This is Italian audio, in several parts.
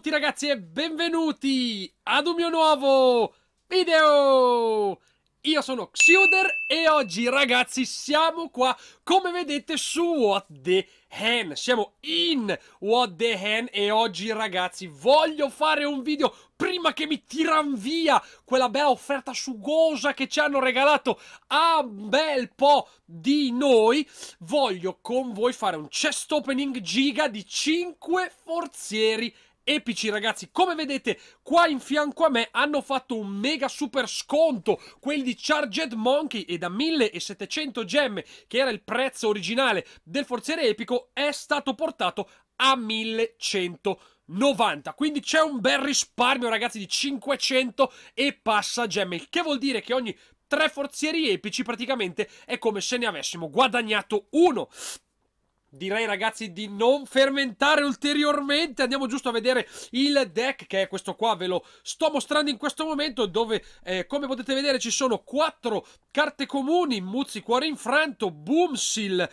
tutti ragazzi e benvenuti ad un mio nuovo video! Io sono Xuder e oggi ragazzi siamo qua come vedete su What the Hen Siamo in What the Hen e oggi ragazzi voglio fare un video prima che mi tiran via quella bella offerta sugosa che ci hanno regalato a un bel po' di noi, voglio con voi fare un chest opening giga di 5 forzieri epici ragazzi come vedete qua in fianco a me hanno fatto un mega super sconto quelli di Charged Monkey e da 1700 gemme che era il prezzo originale del forziere epico è stato portato a 1100 90. Quindi c'è un bel risparmio, ragazzi, di 500 e passa gemme. Il che vuol dire che ogni tre forzieri epici praticamente è come se ne avessimo guadagnato uno. Direi ragazzi di non fermentare ulteriormente, andiamo giusto a vedere il deck che è questo qua, ve lo sto mostrando in questo momento dove eh, come potete vedere ci sono quattro carte comuni, Muzzi Cuore Infranto, Boomsil,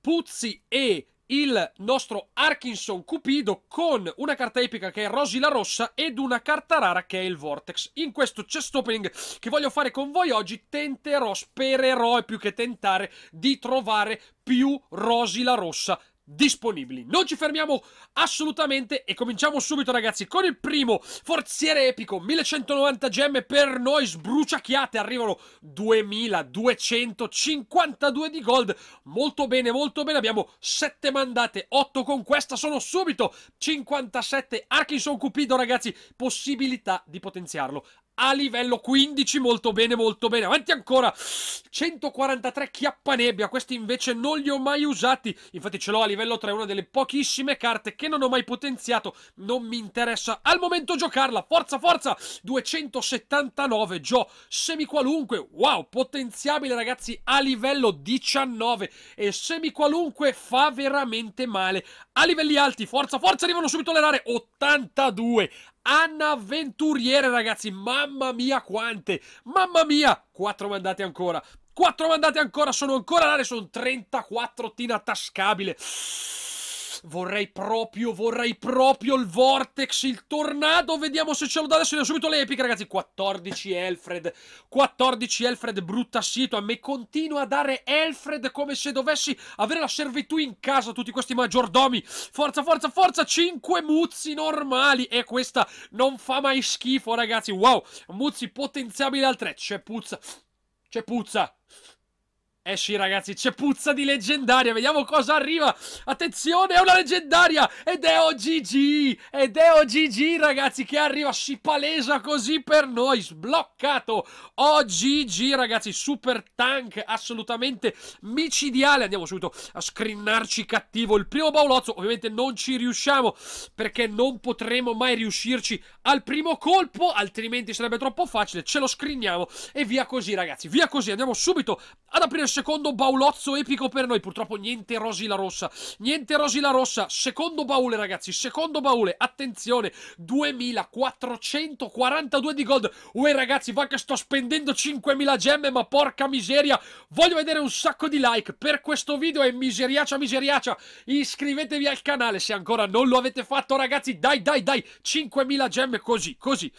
Puzzi e il nostro Arkinson Cupido con una carta epica che è Rosy la Rossa ed una carta rara che è il Vortex. In questo chest opening che voglio fare con voi oggi tenterò, spererò e più che tentare di trovare più Rosy la Rossa disponibili. Non ci fermiamo assolutamente e cominciamo subito ragazzi con il primo forziere epico 1190 gemme per noi sbruciacchiate, arrivano 2252 di gold, molto bene, molto bene, abbiamo 7 mandate, 8 con questa sono subito 57 Arkinson Cupido ragazzi, possibilità di potenziarlo a livello 15 molto bene molto bene avanti ancora 143 chiappanebbia questi invece non li ho mai usati infatti ce l'ho a livello 3 una delle pochissime carte che non ho mai potenziato non mi interessa al momento giocarla forza forza 279 Gio semi qualunque wow potenziabile ragazzi a livello 19 e semi qualunque fa veramente male a livelli alti forza forza arrivano subito le rare 82 Anna Avventuriere, ragazzi, mamma mia quante! Mamma mia! Quattro mandate ancora! Quattro mandate ancora, sono ancora rare, sono 34 tina Sì. Vorrei proprio, vorrei proprio il Vortex, il Tornado. Vediamo se ce lo dà adesso. subito le epiche, ragazzi. 14 Elfred. 14 Elfred, brutta sito. A me continua a dare Elfred come se dovessi avere la servitù in casa. Tutti questi maggiordomi. Forza, forza, forza. 5 Muzzi normali. E questa non fa mai schifo, ragazzi. Wow. Muzzi potenziabili al 3. C'è puzza. C'è puzza. Eh sì ragazzi, c'è puzza di leggendaria, vediamo cosa arriva Attenzione, è una leggendaria Ed è OGG Ed è OGG ragazzi che arriva, si palesa così per noi Sbloccato OGG ragazzi, super tank assolutamente micidiale Andiamo subito a scrinnarci cattivo il primo baulozzo Ovviamente non ci riusciamo perché non potremo mai riuscirci al primo colpo Altrimenti sarebbe troppo facile, ce lo scrigniamo e via così ragazzi Via così, andiamo subito ad aprire secondo baulozzo epico per noi. Purtroppo niente la rossa. Niente la rossa. Secondo baule, ragazzi. Secondo baule. Attenzione. 2442 di gold. Uè, ragazzi, va che sto spendendo 5000 gemme, ma porca miseria. Voglio vedere un sacco di like per questo video e miseriaccia, miseriaccia. Iscrivetevi al canale se ancora non lo avete fatto, ragazzi. Dai, dai, dai. 5000 gemme così, così.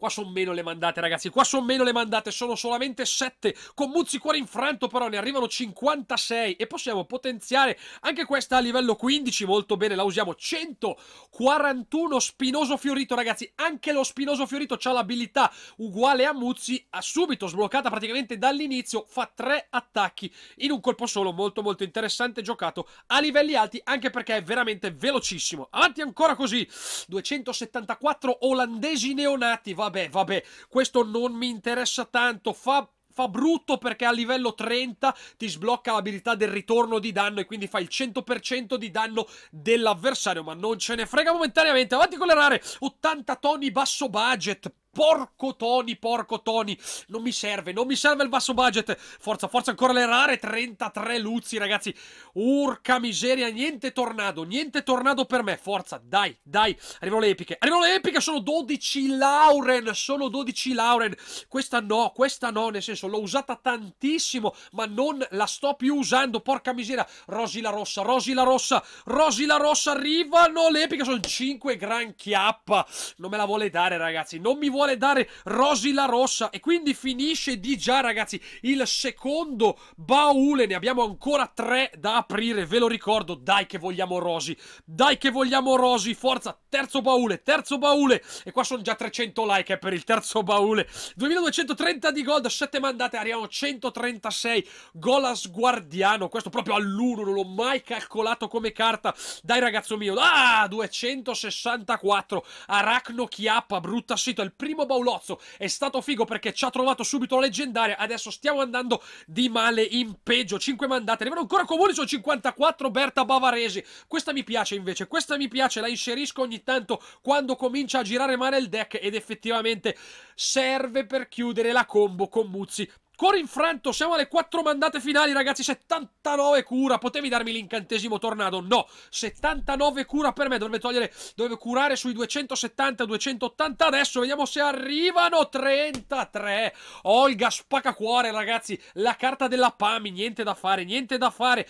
Qua sono meno le mandate, ragazzi. Qua sono meno le mandate, sono solamente 7. Con Muzzi cuore infranto, però ne arrivano 56. E possiamo potenziare anche questa a livello 15. Molto bene, la usiamo. 141 Spinoso Fiorito, ragazzi. Anche lo Spinoso Fiorito ha l'abilità uguale a Muzzi. Ha subito sbloccata praticamente dall'inizio. Fa 3 attacchi in un colpo solo. Molto, molto interessante. Giocato a livelli alti, anche perché è veramente velocissimo. Avanti ancora così. 274 olandesi neonati. Va vabbè, vabbè, questo non mi interessa tanto, fa fa brutto perché a livello 30 ti sblocca l'abilità del ritorno di danno e quindi fai il 100% di danno dell'avversario, ma non ce ne frega momentaneamente. Avanti con le rare, 80 toni basso budget, Porco Tony, porco Tony. Non mi serve, non mi serve il basso budget. Forza, forza, ancora le rare. 33 luzzi, ragazzi. Urca miseria, niente tornado, niente tornado per me. Forza, dai, dai. Arrivano le epiche, arrivano le epiche. Sono 12 Lauren, sono 12 Lauren. Questa no, questa no, nel senso l'ho usata tantissimo, ma non la sto più usando. Porca miseria. Rosy la rossa, Rosy la rossa, Rosy la rossa. Arrivano le epiche, sono 5 gran chiappa. Non me la vuole dare, ragazzi. Non mi vuole vuole dare Rosy la rossa e quindi finisce di già ragazzi il secondo baule, ne abbiamo ancora tre da aprire, ve lo ricordo, dai che vogliamo Rosy, dai che vogliamo Rosy, forza, terzo baule, terzo baule e qua sono già 300 like eh, per il terzo baule, 2230 di gold, 7 mandate, arriviamo 136, gol a sguardiano, questo proprio all'uno, non l'ho mai calcolato come carta, dai ragazzo mio, ah 264, Arachno Chiappa, brutta sito, è il primo primo Baulozzo è stato figo perché ci ha trovato subito la leggendaria. Adesso stiamo andando di male in peggio. 5 mandate, arrivano ancora comuni, sono 54 Berta Bavaresi. Questa mi piace invece, questa mi piace, la inserisco ogni tanto quando comincia a girare male il deck ed effettivamente serve per chiudere la combo con Muzzi Cuore infranto, siamo alle quattro mandate finali, ragazzi. 79 cura. Potevi darmi l'incantesimo tornado? No, 79 cura per me. Dovrebbe togliere, dovrebbe curare sui 270-280. Adesso vediamo se arrivano. 33. Olga spacca cuore, ragazzi. La carta della PAMI, niente da fare, niente da fare.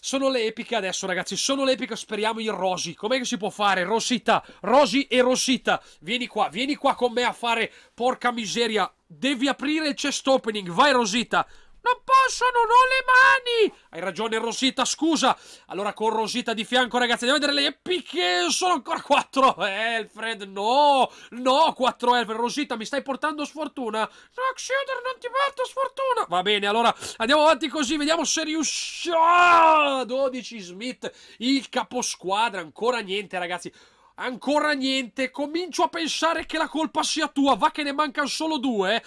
Sono le epiche adesso, ragazzi. Sono le epiche. Speriamo in Rosy. Com'è che si può fare? Rosita, Rosy e Rosita. Vieni qua, vieni qua con me a fare. Porca miseria. Devi aprire il chest opening. Vai, Rosita. Non posso, non ho le mani! Hai ragione, Rosita, scusa! Allora, con Rosita di fianco, ragazzi, andiamo a vedere le epiche! Sono ancora 4 Elfred, no! No, 4 Elfred, Rosita, mi stai portando sfortuna! No, Xioder, non ti porto sfortuna! Va bene, allora, andiamo avanti così, vediamo se riusciamo! 12 Smith, il caposquadra, ancora niente, ragazzi! Ancora niente, comincio a pensare che la colpa sia tua, va che ne mancano solo due, eh!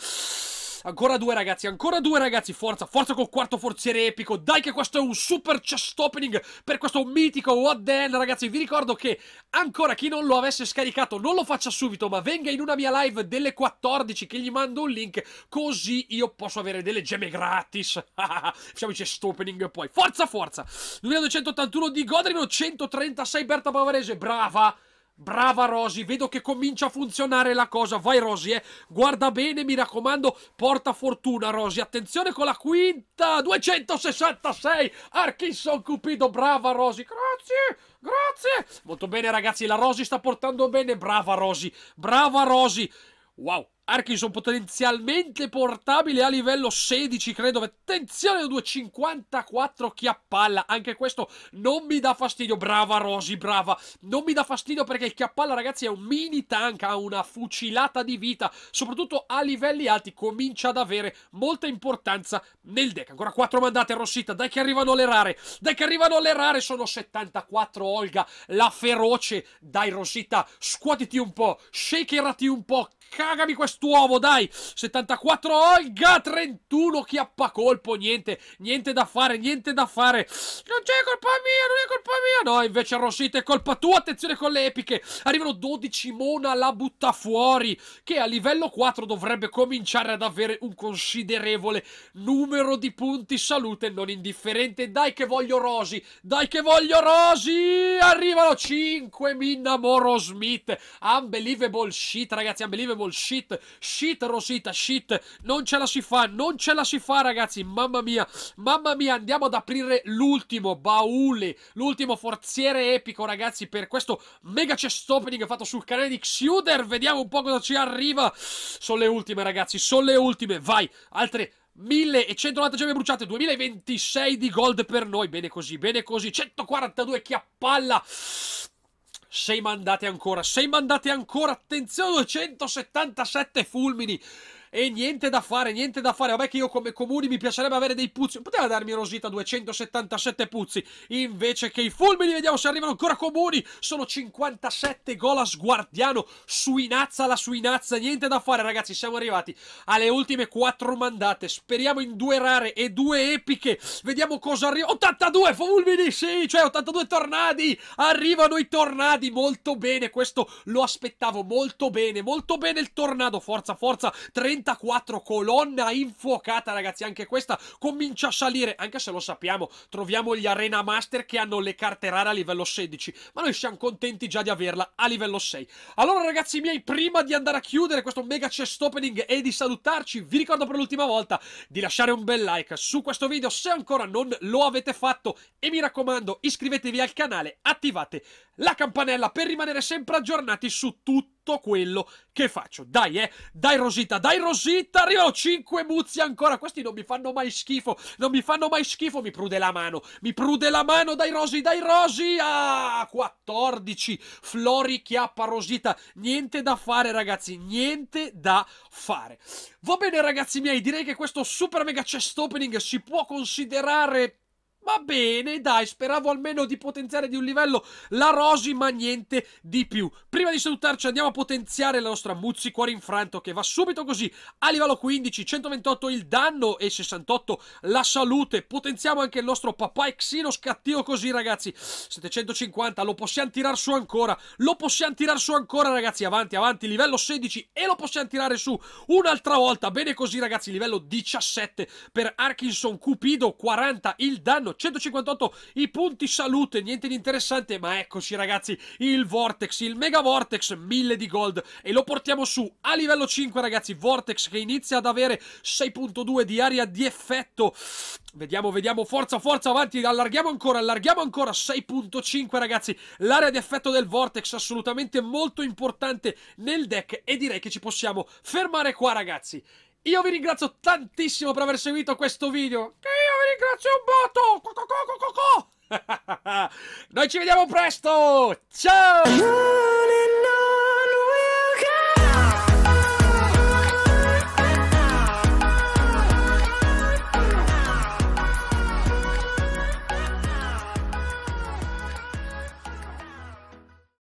Ancora due ragazzi, ancora due ragazzi, forza, forza col quarto forziere epico. Dai che questo è un super chest opening per questo mitico What the Hell, ragazzi. Vi ricordo che ancora chi non lo avesse scaricato non lo faccia subito, ma venga in una mia live delle 14 che gli mando un link così io posso avere delle gemme gratis. Facciamo il chest opening poi. Forza, forza. 2281 di Godrino, 136 Berta Bavarese brava. Brava Rosy, vedo che comincia a funzionare la cosa. Vai Rosy, eh. Guarda bene, mi raccomando, porta fortuna Rosy. Attenzione con la quinta. 266. Arkinson Cupido, brava Rosy. Grazie. Grazie. Molto bene ragazzi, la Rosy sta portando bene. Brava Rosy. Brava Rosy. Wow. Arkinson potenzialmente portabile a livello 16, credo. Attenzione, 2,54 chiappalla Anche questo non mi dà fastidio. Brava Rosy, brava. Non mi dà fastidio perché il chiappalla, ragazzi, è un mini tank, ha una fucilata di vita. Soprattutto a livelli alti comincia ad avere molta importanza nel deck. Ancora 4 mandate Rossita, dai che arrivano le rare. Dai che arrivano le rare, sono 74 Olga, la feroce. Dai Rosita, scuotiti un po', shakerati un po', cagami quest'uovo, dai! 74 Olga, 31 chiappacolpo, niente, niente da fare, niente da fare. Non c'è colpa mia, non è colpa mia. No, invece Rossita è colpa tua, attenzione con le epiche. Arrivano 12 Mona, la butta fuori, che a livello 4 dovrebbe cominciare ad avere un considerevole numero di punti salute non indifferente. Dai che voglio Rosi, dai che voglio Rosi! Arrivano 5 Minna Moro Smith. Unbelievable shit, ragazzi, unbelievable Marvel, shit, shit Rosita, shit, non ce la si fa, non ce la si fa ragazzi, mamma mia, mamma mia, andiamo ad aprire l'ultimo baule, l'ultimo forziere epico ragazzi per questo mega chest opening fatto sul canale di Xuder, vediamo un po' cosa ci arriva, sono le ultime ragazzi, sono le ultime, vai, altre 1190 gemme bruciate, 2026 di gold per noi, bene così, bene così, 142 chiappalla, 6 mandate ancora, 6 mandate ancora, attenzione 277 fulmini e niente da fare, niente da fare. Vabbè che io come comuni mi piacerebbe avere dei puzzi. Poteva darmi Rosita 277 puzzi. Invece che i fulmini, vediamo se arrivano ancora comuni. Sono 57 gol a sguardiano. Suinazza la suinazza. Niente da fare ragazzi, siamo arrivati alle ultime 4 mandate. Speriamo in due rare e due epiche. Vediamo cosa arriva. 82 fulmini, sì, cioè 82 tornadi. Arrivano i tornadi, molto bene. Questo lo aspettavo, molto bene, molto bene il tornado. Forza, forza. 30 34 colonna infuocata ragazzi anche questa comincia a salire anche se lo sappiamo troviamo gli arena master che hanno le carte rare a livello 16 ma noi siamo contenti già di averla a livello 6 allora ragazzi miei prima di andare a chiudere questo mega chest opening e di salutarci vi ricordo per l'ultima volta di lasciare un bel like su questo video se ancora non lo avete fatto e mi raccomando iscrivetevi al canale attivate la campanella per rimanere sempre aggiornati su tutto quello che faccio. Dai, eh, dai Rosita, dai Rosita, arrivo 5 muzzi ancora, questi non mi fanno mai schifo, non mi fanno mai schifo, mi prude la mano, mi prude la mano, dai Rosi, dai Rosi, ah, 14, Flori chiappa Rosita, niente da fare ragazzi, niente da fare. Va bene ragazzi miei, direi che questo super mega chest opening si può considerare Va bene, dai, speravo almeno di potenziare di un livello la Rosy, ma niente di più. Prima di salutarci andiamo a potenziare la nostra Muzzi Cuore Infranto, che va subito così a livello 15, 128 il danno e 68 la salute. Potenziamo anche il nostro papà Xenos, cattivo così, ragazzi. 750, lo possiamo tirare su ancora, lo possiamo tirare su ancora, ragazzi. Avanti, avanti, livello 16 e lo possiamo tirare su un'altra volta. Bene così, ragazzi, livello 17 per Arkinson Cupido, 40 il danno sono 158 i punti salute, niente di interessante, ma eccoci ragazzi, il Vortex, il Mega Vortex, 1000 di gold e lo portiamo su a livello 5 ragazzi, Vortex che inizia ad avere 6.2 di aria di effetto. Vediamo, vediamo, forza, forza, avanti, allarghiamo ancora, allarghiamo ancora, 6.5 ragazzi, l'area di effetto del Vortex assolutamente molto importante nel deck e direi che ci possiamo fermare qua ragazzi. Io vi ringrazio tantissimo per aver seguito questo video grazie a un botto! Co, co, co, Noi ci vediamo presto! Ciao!